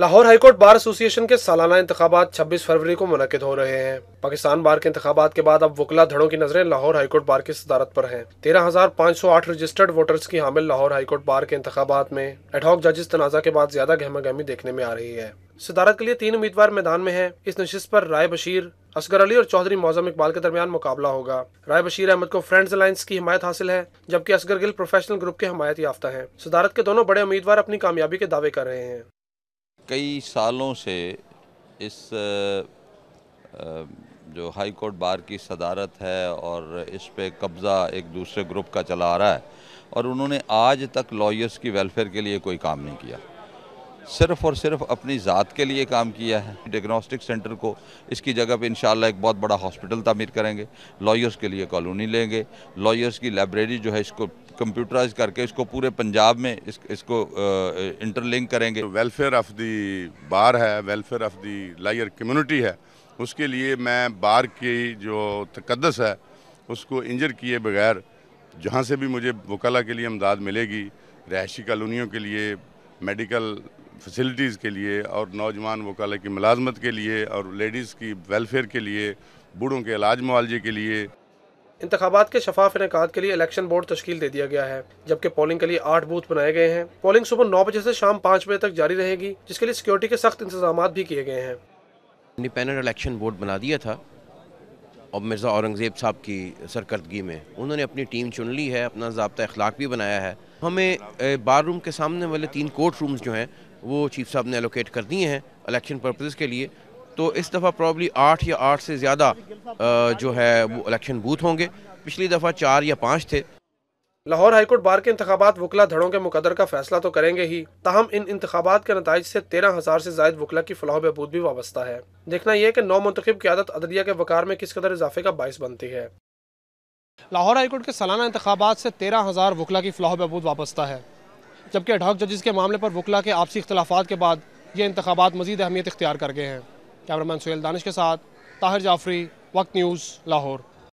Lahore high court bar association के सालाना इंतबात 26 फरवरी को मुनद हो रहे हैं पाकिस्तान बार के इंतबात के बाद अब वकला धड़ों की नजरें लाहौर हाईकोर्ट बार की सदारत पर हैं तेरह हजार सौ आठ रजिस्टर्ड वोटर्स की हामिल लाहौर हाईकोर्ट बार के इंतबात में एडहॉक जजिस तनाजा के बाद ज्यादा गहमा गहमी देखने में आ रही है सदारत के लिए तीन उम्मीदवार मैदान में है इस नशिस्त पर राय बशीर असगर अली और चौधरी मौजम इकबाल के दरमियान मुकाबला होगा राय बशीर अहमद को फ्रेंड्स अलायंस की हमायत हासिल है जबकि असगर गिल प्रोफेशनल ग्रुप के हमायत याफ्ता है सदारत के दोनों बड़े उम्मीदवार अपनी कामयाबी के दावे कर रहे हैं कई सालों से इस जो हाई कोर्ट बार की सदारत है और इस पे कब्ज़ा एक दूसरे ग्रुप का चला आ रहा है और उन्होंने आज तक लॉयर्स की वेलफेयर के लिए कोई काम नहीं किया सिर्फ और सिर्फ अपनी ज़ात के लिए काम किया है डायग्नोस्टिक सेंटर को इसकी जगह पे इन एक बहुत बड़ा हॉस्पिटल तमीर करेंगे लॉयर्स के लिए कॉलोनी लेंगे लॉयर्स की लाइब्रेरी जो है इसको कंप्यूटराइज करके इसको पूरे पंजाब में इस, इसको इंटरलिंक करेंगे वेलफेयर ऑफ दी बार है welfare of the lawyer community है उसके लिए मैं बार की जो तकदस है उसको इंजर किए बगैर जहाँ से भी मुझे वकला के लिए इमदाद मिलेगी रहायशी कॉलोनीों के लिए मेडिकल फैसिलिटीज़ के लिए और नौजवान वकाले की मुलाजमत के लिए और लेडीज़ की वेलफेयर के लिए बूढ़ों के इलाज मुआवजे के लिए इंतबात के शफाफ इनका के लिए इलेक्शन बोर्ड तश्ल दे दिया गया है जबकि पोलिंग के लिए आठ बूथ बनाए गए हैं पोलिंग सुबह नौ बजे से शाम पाँच बजे तक जारी रहेगी जिसके लिए सिक्योरिटी के सख्त इंतजाम भी किए गए हैं इंडिपेंडेंट इलेक्शन बोर्ड बना दिया था और मिर्ज़ा औरंगज़ेब साहब की सरकर्दगी में उन्होंने अपनी टीम चुन ली है अपना जबता अखलाक भी बनाया है हमें बार रूम के सामने वाले तीन कोर्ट रूम्स जो हैं वो चीफ साहब ने एलोकेट कर दिए हैं इलेक्शन पर्पज़ के लिए तो इस दफ़ा प्रॉब्ली आठ या आठ से ज़्यादा जो है वो इलेक्शन बूथ होंगे पिछली दफ़ा चार या पाँच थे लाहौर हाईकोर्ट बार के इंतबात वकला धड़ों के मुकदर का फैसला तो करेंगे ही तहम इन इंतबात के नतज से तेरह हज़ार से जायद वकला की फलाह बहबूद भी वाबस्ता है देखना यह कि नौ मंतखब की आदत अदलिया के वकार में किस कदर इजाफे का बायस बनती है लाहौर हाईकोर्ट के सालाना इंतबात से तेरह हज़ार वकला की फलाह बहबूद वाबस्ता है जबकि अडहक जजिस के मामले पर वकला के आपसी अख्तलाफा के बाद ये इंतबात मजीद अहमियत इख्तियार कर गए हैं कैमरामैन सुल दानिश के साथ ताहिर जाफरी वक्त न्यूज़ लाहौर